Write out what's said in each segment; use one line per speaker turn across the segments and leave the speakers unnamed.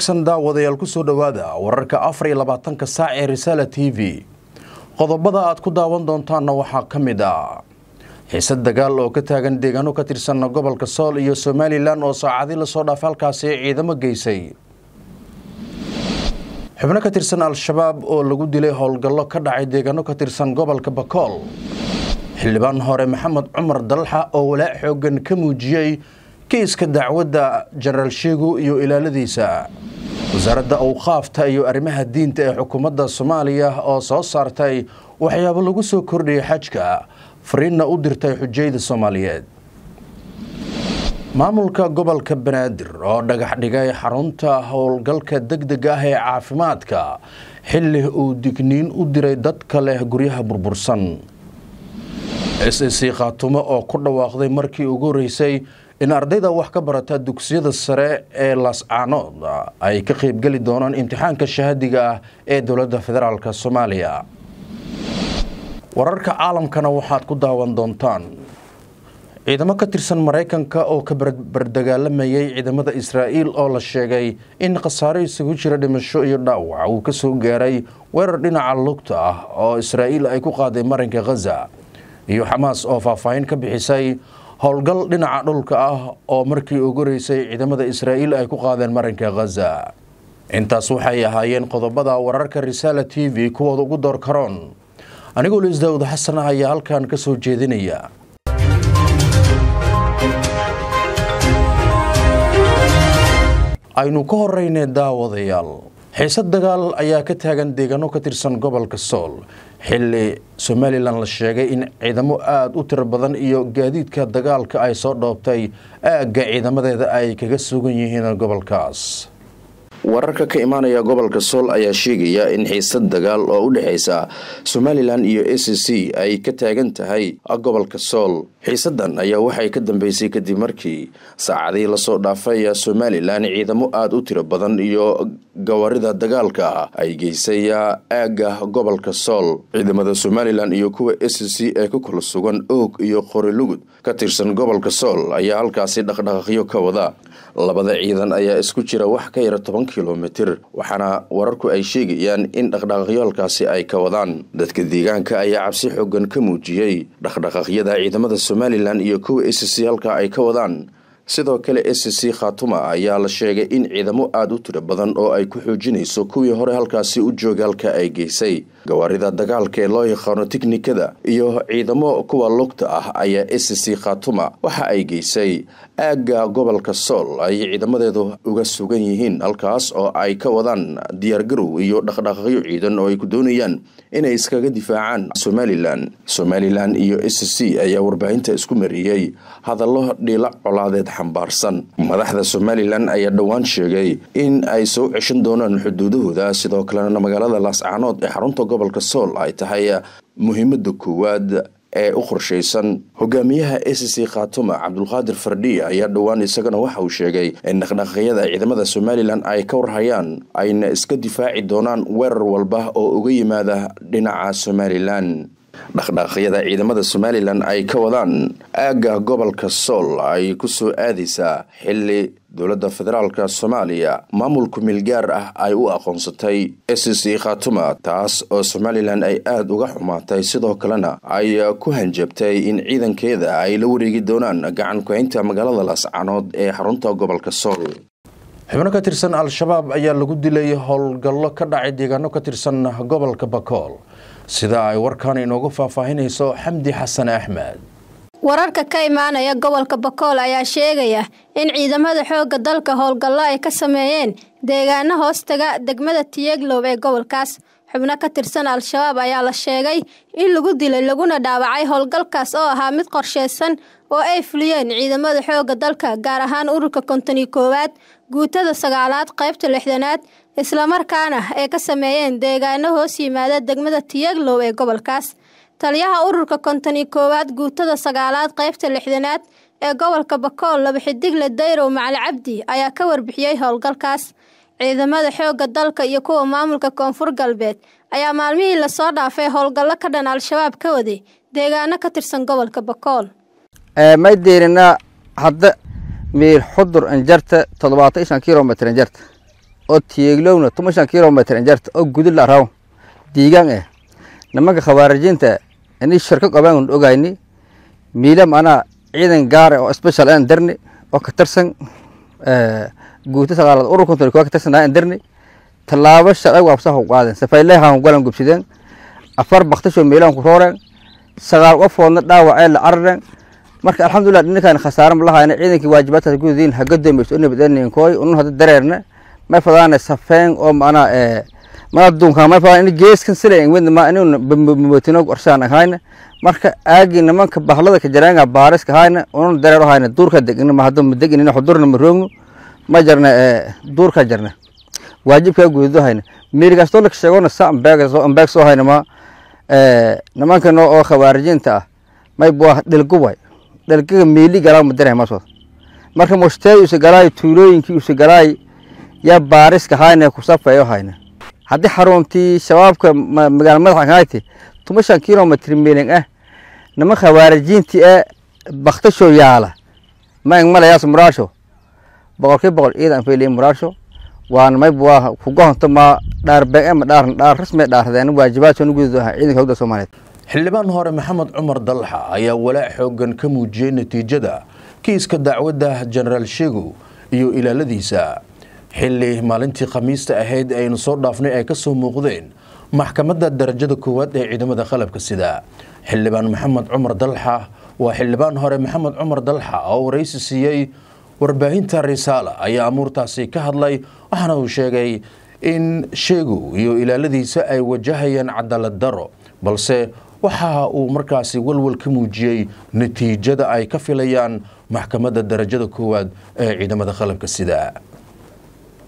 wanaagsan daawadayaal kusoo dhowaada wararka afar iyo labaatanka saac ee risaala t v qodobada aad ku daawan doontaanna waxaa ka mid ah xiisad dagaal oo ka taagan deegaano ka tirsan gobolka sool iyo somalilan oo saacadii lasoo dhaafa halkaasi ciidamo geysay xubno ka tirsan al-shabaab oo lagu dilay howlgallo ka dhacay deegaano ka tirsan gobolka bakool xildhibaan hore maxamed cumar dalxa oo walaac xooggan ka muujiyey kiiska dacwadda jeneraal sheegu iyo ilaaladiisa wasaaradda awqaafta iyo arrimaha diinta ee xukuumadda soomaaliya oo soo saartay waxyaabo lagu soo kordhiyay xajka fariinna u dirtay xujeyda soomaaliyeed maamulka gobolka banaadir oo dhagax dhigay xarunta howlgalka degdega ah ee caafimaadka xilli uu digniin u diray dadka leh guryaha burbursan s a khaatumo oo ku dhawaaqday markii ugu horreysay in ardayda wax ka barata dugsiyada sare ee lascaanood ay ka qaybgeli doonaan imtixaanka shahadiga ah ee dowladda federaalk soomaaliya wararka caalamkana waxaad ku daawan doontaan ciidamo ka tirsan maraykanka oo ka barbardagaalamayay ciidamada israa'iil oo la sheegay in khasaarihiisa isugu jira dhimasho iyo dhaawac uu ka soo gaaray weerar dhinaca lugta ah oo israa'iil ay ku qaaday marinka khaza iyo xamaas oo faahfaahin ka bixisay howlgal dhinaca dhulka ah oo markii ugu horeysay ciidamada israa'iil ay ku qaadeen marinka khaza intaas waxay ahaayeen qodobada wararka risaala t v kuwooda ugu door karoon anigoo luis daawud xasan ah ayaa halkan ka soo jeedinaya aynu ka horeyne daawadayaal xiisad dagaal ayaa ka taagan deegaano ka tirsan gobolka sool xilli somalilan la sheegay in ciidamo aada u tiro badan iyo gaadiidka dagaalka ay soo dhoobtay aagga ciidamadeeda ay kaga sugan yihiin gobolkaas wararka ka imaanaya gobolka sool ayaa sheegaya in xiisad dagaal oo u dhexaysa somalilan iyo a c c ay ka taagan tahay gobolka sool xiisadan ayaa waxay ka dambeysay kadib markii saacadii lasoo dhaafay somalilan ciidamo aada u tiro badan iyo gawarida dagaalka ay geysay aaga gobolka sool ciidamada somalilan iyo kuwa a c c ee ku kala sugan oog iyo qori lugud ka tirsan gobolka sool ayaa halkaasi dhaqdhaqaqyo ka wada labada ciidan ayaa isku jira wax ka yara toban kilomitir waxaana wararku ay sheegayaan in dhaqdhaqaqyaalkaasi ay ka wadaan dadka deegaanka ayaa cabsi xoogan ka muujiyey dhaqdhaqaqyada ciidamada somalilan iyo kuwa s c halka ay ka wadaan sidoo kale s c khaatuma ayaa la sheegay in ciidamo aada u tiro badan oo ay ku xoojinayso kuwii hore halkaasi u jooga halka ay geysay gawaarida dagaalka ee loo yaqaano tiknikada iyo ciidamo kuwa lugta ah ayaa c khatuma waxa ay geysay aagga gobolka sool ay ciidamadeedu uga sugan yihiin halkaas oo ay ka wadaan diyaargarow iyo dhaqdhaqaqyo ciidan oo ay ku doonayaan inay iskaga difaacaan somalilan somalilan iyo s c ayaa warbaahinta isku mariyey hadallo dhiila colaadeed xambaarsan madaxda somalilan ayaa dhowaan sheegay in ay soo ceshan doonaan xuduudahooda sidoo kalena magaalada laascanood ee xarunta gobolka sool ay tahay eh, muhiimada koowaad ee u qorshaysan hogaamiyaha a c c khatuma cabdulqaadir fardhi ayaa dhowaan isagana waxa uu sheegay in dhaqdhaqaaqyada ciidamada somalilan ay ka warhayaan ayna iska difaaci doonaan weerar walba oo uga yimaada dhinaca somalilan dhaqdhaqaaqyada ciidamada somalilan ay ka wadaan aagga gobolka sool ay ku soo aadaysaa xilli dowladda federaalk soomaaliya maamulku milgaar ah ay u aqoonsatay ssc khatuma taas oo somalilan ay aada uga xumaatay sidoo kalena ay ku hanjabtay in ciidankeeda ay la wareegi doonaan gacan ku-haynta magaalada laascanood ee xarunta gobolka sool xubno ka tirsan al-shabaab ayaa lagu dilay howlgallo ka dhacay deegaano ka tirsan gobolka bakool sida ay warkan inoogu faahfaahinayso xamdi xasan axmed
wararka ka imaanaya gobolka bakool ayaa sheegaya in ciidamada xoogga dalka howlgallo ay ka sameeyeen deegaano hoostaga degmada tiyeeglow ee gobolkaas xubno ka tirsan al-shabaab ayaa la sheegay in lagu dilay laguna dhaawacay howlgalkaas oo ahaa mid qorsheysan oo ay fuliyeen ciidamada xoogga dalka gaar ahaan ururka iyo koowaad guutada sagaalaad qaybta lixdanaad islamarkaana ay ka sameeyeen deegaano hoos yimaada degmada tiyaglow ee gobolkaas taliyaha ururka kontoni koowaad guutada sagaalaad qaybta lixdanaad ee gobolka bakool laba xidigle dayrow macali cabdi ayaa ka warbixiyey howlgalkaas ciidamada xoogga dalka iyo kuwa maamulka koonfur galbeed ayaa maalmihii lasoo dhaafay howlgallo ka dhan al-shabaab ka waday deegaano ka tirsan gobolka bakool eh, may diirina hadda miir xudur injarta toddobaatan ishan kilomitr injarta oo tiyeglowna toban shan kilometr injarta oo gudula raw diigaan eh nimanka khawaarijiinta ini shirka qabaan ogayni miila macnaha ciidan gaar eh oo special aan darni oo ka tirsan eh, guuta sagaalaad ururkuntan kuwa ka tirsan aan darni tallaabo sharci waabsaa ku qaadeen safayleyha ku galan gubsideen afar baktisho miilaan ku rooreen sagaal qofoodna dhaawacee la carareen marka alxamdulilah ninkaan khasaare ma lahayn ciidankii waajibaadkaas gudadiin ha u nabadeeninkoy unun hadda dareerne may fadaan safeen oo mana eh, mana dunka may fadaan geeskan sila in wadna ma inuu bambotinog orsaan hayna marka aagi nimanka bahlada ka jaraanga baariska hayna unun dareer hayna duurka degina ma hadda mudegina ina xudurna maroogno ma jarna eh, duurka jarna waajibka guudo hayna meerigaas toolka sheegona sa ambeeg soo ambeeg soo hayna ma eh, nimanka noo oo khawaarijinta ah may bua dhilgubay dhilgiga meeli galaa mudareema soo marka mosteey usa galaay tuulooyinkii usa galaay yaa baariska hayna kusafeeyo hayna haddii xaruntii shabaabka magaala madaxankahayte tumashan kilomitr meeling ah nama khawaarijiintii ah baktasho yaala maang malayaas muraasho boqolkii boqol ciidan fayliye muraasho waan mayb waa kugahonto ma dhaarbeeg ama dhaarna dhaar rasmi dhaardeen waajibaadka Soomaaliyeed
xildhibaan hore maxamed cumar dalxa ayaa walaac xooggan ka muujiyey natiijada kiiska dacwadda jenaraal sheego iyo ilaaladiisa xilli maalintii khamiista ahayd aynu soo dhaafnay ay ka soo muuqdeen maxkamadda darajada koowaad ee ciidamada qalabka sida xildhibaan maxamed cumar dalxa waa xildhibaan hore maxamed cumar dalxa oo waraysi siiyey warbaahinta risaala ayaa amuurtaasi ka hadlay waxaana uu sheegay in sheegow iyo ilaaladiisa ay wajahayaan cadaalad daro balse waxa uu markaasi walwal ka muujiyey natiijada ay ka filayaan maxkamadda darajada koowaad ee ciidamada qalabka sida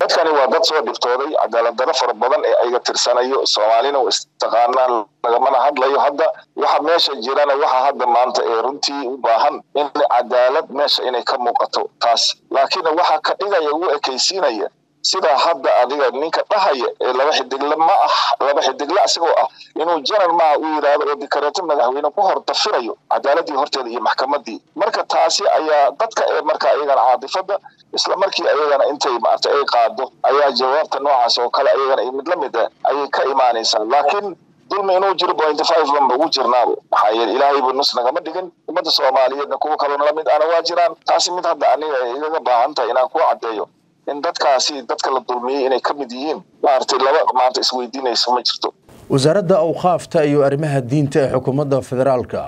dadkani waa dad soo dhiftooday cadaaladdarro fara badan ee ayga tirsanayo soomaalina waa istaqaanaan lagamana hadlayo hadda waxa meesha jirana waxa hadda maanta ee runtii u baahan in cadaalad meesha inay ka muuqato taas laakiin waxa ka dhigaya ugu ekaysiinaya sidaa hadda adiga ninka dhahaya ee laba xidigle ma ah laba xidigle isagoo ah inuu janar maa ah uu yidhaahdo oo dikareeto madaxweyne ku hor dafirayo cadaaladii horteeda iyo maxkamadii marka taasi ayaa dadka ee marka ayagana caadifada isla markii ayagana intay maarta ay qaado ayaa jawaabta noocaas oo kale ayagana iyo mid la mid ah ayay ka imaanaysaa laakiin dulmi inuu jiro pointy five lan ugu jirnaabo maxaa yeele ilaahayba nus nagama dhigin ummadda soomaaliyeedna kuwa kaloona lamid ana waa jiraan taasi mid hadda aniga igaga baahan tahay inaan ku caddeeyo in dadkaasi dadka la dulmiyey inay ka mid yihiin maaragtay laba maanta isweydiinaysa ma jirto
wasaaradda awqaafta iyo arrimaha diinta ee xukuumadda federaalka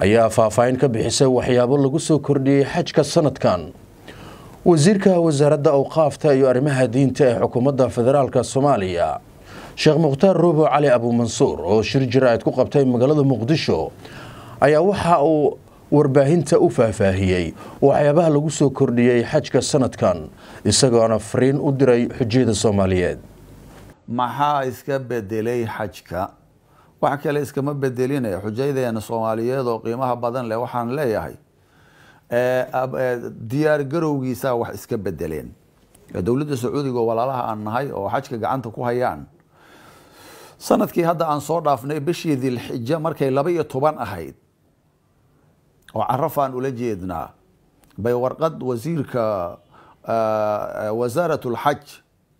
ayaa faahfaahin ka bixisay waxyaabo lagu soo kordhiyey xajka sanadkan wasiirka wasaaradda awqaafta iyo arrimaha diinta ee xukuumadda federaalka soomaaliya sheekh mukhtaar ruubo cali abuumansuur oo shir jaraa'id ku qabtay magaalada muqdisho ayaa waxa uu warbaahinta u faahfaahiyey waxyaabaha lagu soo kordhiyey xajka sanadkan isagoona fariin u diray xujiyada soomaaliyeed
maxaa iska bedelay xajka wax kale iskama bedelinaya xujaydeena soomaaliyeed oo qiimaha badan leh waxaan leeyahay eh, eh, diyaar garowgiisaa wax iska bedeleen eh, dowladda sacuudiga walaalaha aan nahay oo xajka gacanta ku hayaan sanadkii hadda aan soo dhaafnay bishii dilxija markay laba iyo toban ahayd oo carafaan ula jeednaa bay warqad wasiirka وزارة الحج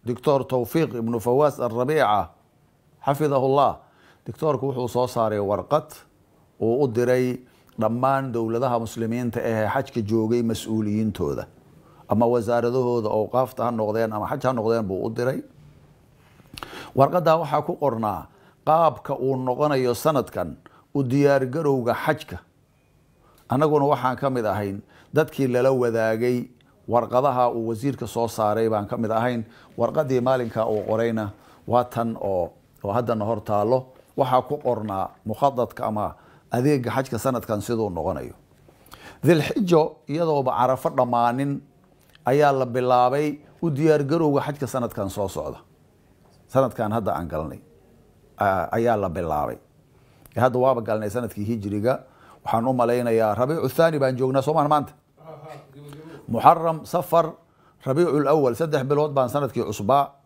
دكتور توفيق ابن فواز الربيعة xafidahu allah doctoorku wuxuu soo saaray warqad uu u diray dhammaan dowladaha muslimiinta ahee xajka joogay mas-uuliyiintooda ama wasaaradahooda owqaafta ha noqdeen ama xaj ha noqdeen buu u diray warqaddaa waxaa ku qornaa qaabka uu noqonayo sanadkan u diyaargarowga xajka annaguna waxaan ka mid ahayn dadkii lala wadaagay warqadaha uu wasiirka soo saaray baan ka mid ahayn warqadii maalinka uu qorayna waa tan oo oo haddana hor waxaa ku qornaa mukhadadka ama adeega xajka sanadkan siduu noqonayo dilxijo iyadooba carafo dhammaanin ayaa la bilaabay u diyaargarowga xajka sanadkan soo socda sanadkan hadda aan galnay ayaa la bilaabay hadda waaba galnay sanadkii hijiriga waxaan u malaynayaa rabiicu thaani baan joognaa soomaan maanta muxaram safar rabiicu lawal saddex bilood baan sanadkii cusbaa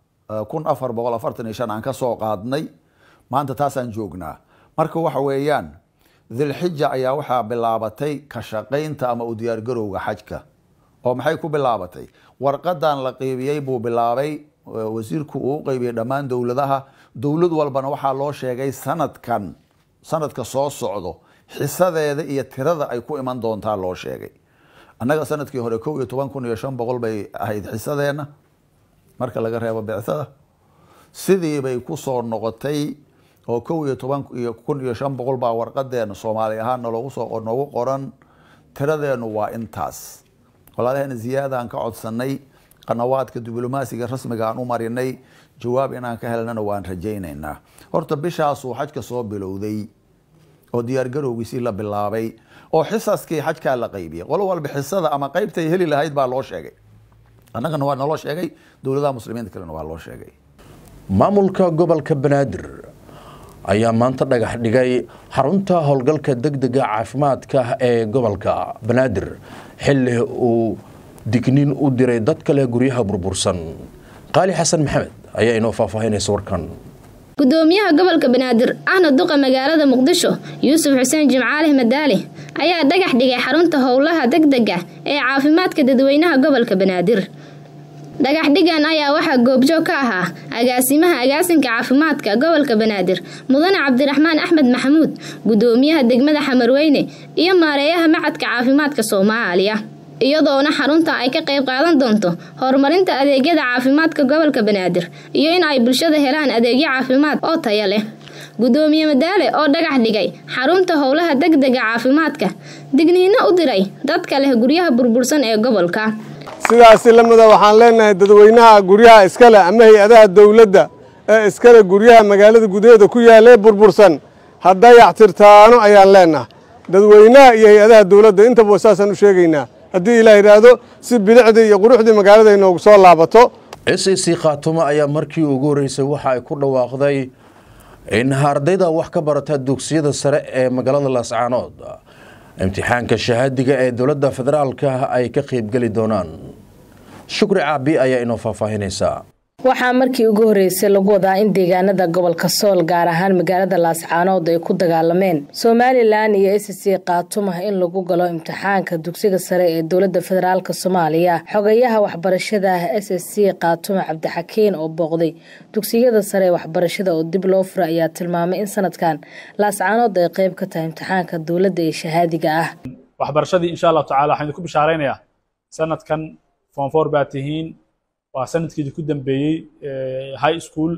kun afar boqol afartan iyo shan aan ka soo qaadnay maanta taasaan joognaa marka waxa weeyaan dilxija ayaa waxaa bilaabatay ka shaqaynta ama u diyaargarowga xajka oo maxay ku bilaabatay warqadan la qeybiyey buu bilaabay wasiirku uu u qeybiyey dhammaan dowladaha dowlad walbana waxaa loo sheegay sanadkan sanadka soo socdo xisadeeda iyo tirada ay ku iman doontaa loo sheegay annaga sanadkii hore kow iyo toban kun iyo shan boqol bay ahayd xisadeenna marka laga reebo sidii bay ku soo noqotay oo kow iyo toban iyo kun iyo shan boqol baa warqadeena soomaali ahaanna logusoo noogu qoran tiradeennu waa intaas walaalaheena ziyaadaan ka codsanay qanawaadka diblomaasiga rasmiga aan u marinay jawaab inaan ka helnana waan rajaynaynaa horta bishaasuu xajka soo bilowday oo diyaargarowgiisii la bilaabay oo xisaaskii xajkaa la qaybiyay qolo walba xisada ama qaybtay heli lahayd baa loo sheegay annagana waa naloo sheegay
dowladaha muslimiinta kalena waa loo sheegay maamulka gobolka banaadir ayaa maanta dhagax dhigay xarunta howlgalka degdega caafimaadka ee gobolka banaadir xilli uu digniin u diray dad kale guryaha burbursan qaali xasan maxamed ayaa inoo faahfaahinaysa warkan
gudoomiyaha gobolka banaadir ahna duqa magaalada muqdisho yuusuf xuseen jimcaale madaale ayaa dhagax dhigay xarunta howlaha degdega ee caafimaadka dadweynaha gobolka banaadir dhagax dhigan ayaa waxaa goobjoog ka ahaa agaasimaha agaasinka caafimaadka gobolka banaadir mudane cabdiraxmaan axmed maxamuud gudoomiyaha degmada xamarweyne iyo maareeyaha macadka caafimaadka soomaaliya iyadoona xarunta ay ka qayb qaadan doonto horumarinta adeegyada caafimaadka gobolka banaadir iyo in ay bulshada helaan adeegyo caafimaad oo tayo leh gudoomiye madaale oo dhagax dhigay xarunta howlaha degdega caafimaadka digniino u diray dadka leh guryaha burbursan ee gobolka
sidaasi lamida ah waxaan leenahay dadweynaha guryaha iskale ama hay-adaha dowladda ee iskale guryaha magaalada gudeeda ku yaalee burbursan hadday tirtaano ayaan leenahay dadweynaha iyo hay-adaha dowladda intaba saasaan u sheegaynaa haddii ilaah yidhaahdo si bilicdii iyo quruxdii magaalada inoogu soo laabato
sc e khaatumo ayaa markii ugu horreysay waxa ay ku dhawaaqday in ardayda wax ka barata dugsiyada sare ee magaalada laascaanood imtixaanka shahaadiga ee dowladda federaalka ay ka qaybgeli doonaan shukri caabi ayaa inoo faahfaahinaysaa
waxaa markii ugu horreysay lagu wadaa in deegaanada gobolka sool gaar ahaan magaalada laascaanood ay ku dagaalameen somalilan iyo s c kaatum in lagu galo imtixaanka dugsiga sare ee dowladda federaalk soomaaliya xogayaha waxbarashada ah s c kaatume cabdixakiin oo booqday dugsiyada sare ee waxbarashada oo dib loo fura ayaa tilmaamay in sanadkan laascaanood ay qayb ka tahay imtixaanka dowladda ee shahaadiga ah
waxbarashadii insha allahu tacala waxaan idinku bishaaraynayaa sanadkan foonfoor baa tihiin waa sanadkiidi ku dambeeyey eh, high school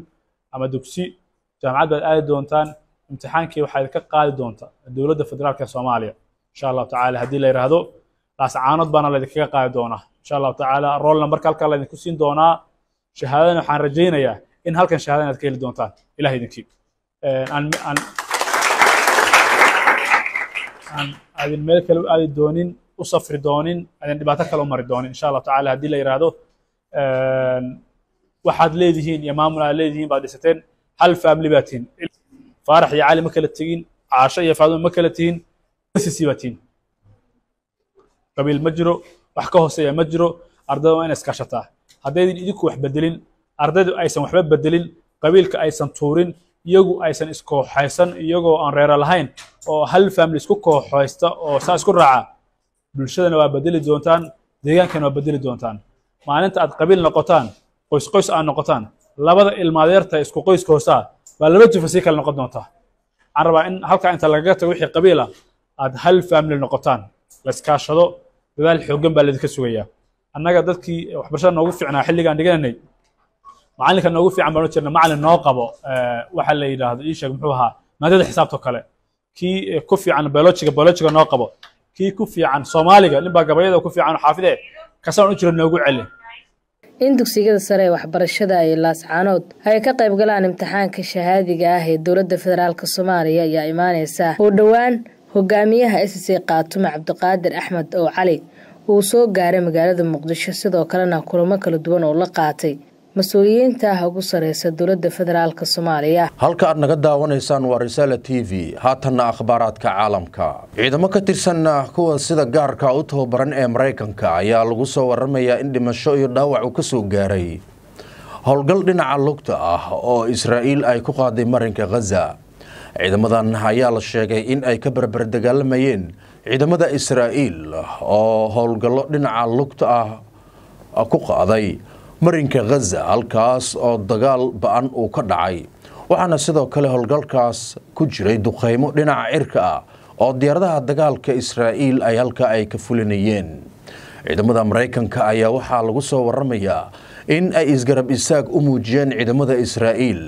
ama dugsi jaamacad baad aadi doontaan imtixaankii waxaa idinka qaadi doonta dowladda federaalk ee soomaaliya insha allahu tacala haddii la yidhaahdo laascaanood baana laydinkaga qaadi doonaa insha allahu tacaala roll numberka halkaa laydinku siin doonaa shahaadana waxaan rajaynayaa in halkan shahaadana ad ka heli doontaan ilaah idinkii eh, adin meel kale u aadi doonin u safri doonin adin dhibaato kale u mari doonin insha allahu tacala haddii la yidhaahdo Ehm, waxaad leedihiin iyo maamul aad leedihiin baad dhisateen hal family baa tihiin faarax iyo cali ma kala tegin caasho iyo faadumo ma kala tihiin sisi baa tihiin qabiil ma jiro wax ka hooseeya ma jiro ardada waa ina iskaashataa haddaydan idinku wax bedelin ardaydu aysan waxba bedelin qabiilka aysan tuurin iyagu aysan iskooxaysan iyagoo aan reera lahayn oo hal family isku kooxaysta oo saa isku raaca bulshadana waa bedeli doontaan deegaankana waa bedeli doontaan maalinta aad qabiil noqotaan qoys qoys aad noqotaan labada ilmaadeerta isku qoyska hoosaa baa laba jufa sii kale noqon doontaa waxaan rabaa in halkaa inta lagaga tago wixii qabiil ah aad hal faamili noqotaan laiskaashado dadaal xooggan baa laydinka sugayaa annaga dadkii waxbarashada noogu fiicnaa xilligaan dhigananay macalinka noogu fiican baan jirna macalin noo qabo eh, waxa la yidhaahdo ii sheeg muxuu ahaa maadada xisaabtoo kale kii eh, ku fiican biologiga biologiga noo qabo kii ku fiican soomaaliga ninbaa gabayada ku fiican xaafidee kasaan u jiro noogu celi in dugsiyada
sare ee waxbarashada iyo laascaanood ay ka qayb galaan imtixaanka shahaadiga ah ee dowladda federaalka soomaaliya ayaa imaaneysa uu dhowaan hogaamiyaha s c kaatume cabdiqaadir axmed ow cali uu soo gaaray magaalada muqdisho sidoo kalena kulamo kala duwan oo la qaatay mas-uuliyiinta ugu sareysa dowladda federaalka soomaaliya
halka aad naga daawanaysaan waa risaala t v haatanna akhbaaraadka caalamka ciidamo ka tirsan kuwa sida gaarka u tababaran ee maraykanka ayaa lagu soo waramayaa in dhimasho iyo dhaawac uu ka soo gaaray howlgal dhinaca lugta ah oo israa'iil ay ku qaaday marinka khaza ciidamadan ayaa la sheegay in ay ka berber dagaalamayeen ciidamada israa'iil oo howlgallo dhinaca lugta ah ku qaaday marinka khaza halkaas oo dagaal ba-an uu ka dhacay waxaana sidoo kale howlgalkaas ku jiray duqaymo dhinaca cirka ah oo diyaaradaha dagaalka israa'iil ay halkaa ay ka fulinayeen ciidamada maraykanka ayaa waxaa lagu soo waramayaa in ay isgarab istaag u muujiyeen ciidamada israa'iil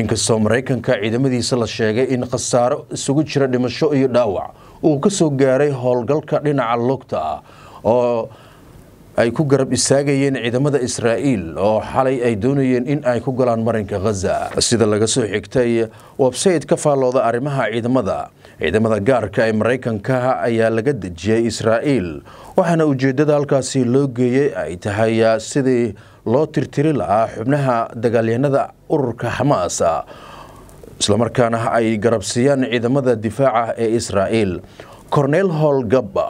inkastoo maraykanka ciidamadiisa la sheegay in khasaaro isugu jira dhimasho iyo dhaawac uu ka soo gaaray howlgalka dhinaca lugta ah oo ay ku garab istaagayeen ciidamada israa'iil oo xalay ay doonayeen in ay ku galaan marinka khaza sida laga soo xigtay websayte ka faallooda arrimaha ciidamada ciidamada gaarka ee maraykanka ayaa laga dejiyey israa'iil waxaana ujeeddada halkaasi loo geeyey ay tahay ah, sidii loo tirtiri lahaa xubnaha dagaalyahanada ururka xamaas ah, islamarkaana ay garabsiiyaan ciidamada difaaca ee israa'iil korneyl gabba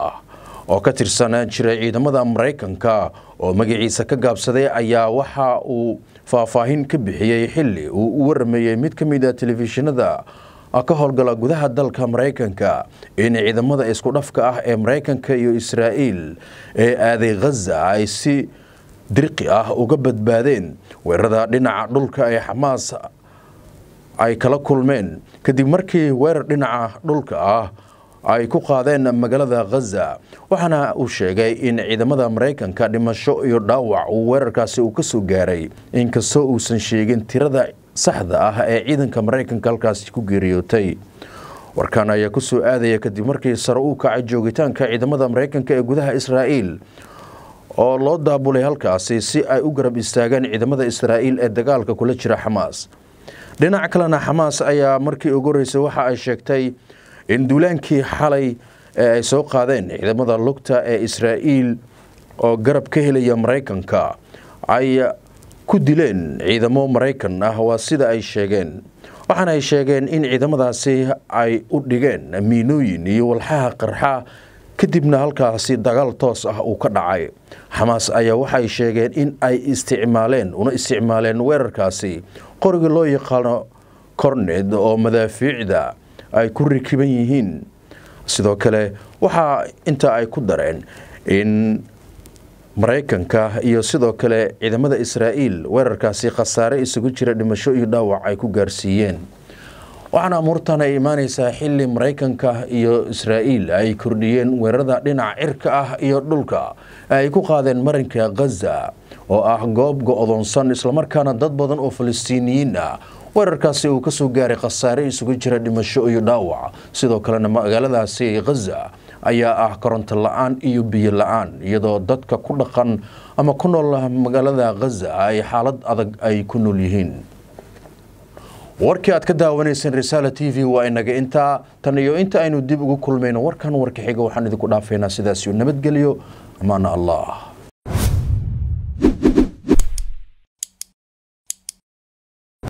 oo ka tirsanaan jiray ciidamada maraykanka oo magiciisa ka gaabsaday ayaa waxa uu faahfaahin ka bixiyey xilli uu u warrameeyey mid ka mid a ah telefishinada ah ka howlgala gudaha dalka maraykanka in ciidamada isku dhafka ah ee maraykanka iyo israa'iil ee aaday khaza ay si dirqi ah uga badbaadeen weerarada dhinaca dhulka ee xamaas ay kala kulmeen kadib markii weerar dhinaca dhulka ah ay ku qaadeen magaalada khaza waxaana uu sheegay in ciidamada maraykanka dhimasho iyo dhaawac uu weerarkaasi uu kasoo gaaray inkastoo uusan sheegin tirada saxda ah ee ciidanka maraykanka halkaasi ku geeriyootay warkan ayaa kusoo aadaya kadib markii sare uu kacay joogitaanka ciidamada maraykanka ee gudaha israa'iil oo loo daabulay halkaasi si ay u garab istaageen ciidamada israa'iil ee dagaalka kula jira xamaas dhinac kalena xamaas ayaa markii ugu horreysay waxa ay sheegtay in duulaankii xalay ee ay soo qaadeen ciidamada lugta ee israa'iil oo garab ka helaya maraykanka ay ku dileen ciidamo maraykan ah waa sida ay sheegeen waxaana ay sheegeen in ciidamadaasi ay u dhigeen miinooyin iyo walxaha qarxa kadibna halkaasi dagaal toos ah uu ka dhacay xamaas ayaa waxay sheegeen in ay isticmaaleen una isticmaaleen weerarkaasi qorigii loo yaqaano korned oo madaafiicda ay ku rikiban yihiin sidoo kale waxaa intaa ay ku dareen in maraykanka iyo sidoo kale ciidamada israa'iil weerarkaasi khasaare isugu jira dhimasho iyo dhaawac ay ku gaarsiiyeen waxaana amuurtan ay imaanaysaa xilli maraykanka iyo israa'iil ay kordhiyeen weerarada dhinaca cirka ah iyo dhulka ay ku qaadeen marinka khaza oo ah goob go-doonsan islamarkaana dad badan oo falastiiniyiin ah weerarkaasi uu ka soo gaaray khasaare isugu jira dhimasho iyo dhaawac sidoo kalena magaaladaasi khaza ayaa ah koronto la-aan iyo biyo la-aan iyadoo dadka ku dhaqan ama ku nool magaalada khaza ay xaalad adag ay ku nool yihiin warkii aad ka daawanayseen risaala t v waa inaga intaa tan iyo inta aynu dib ugu kulmayno warkan warka xiga waxaan idinku dhaafaynaa sidaasiyo nabadgelyo amaana allah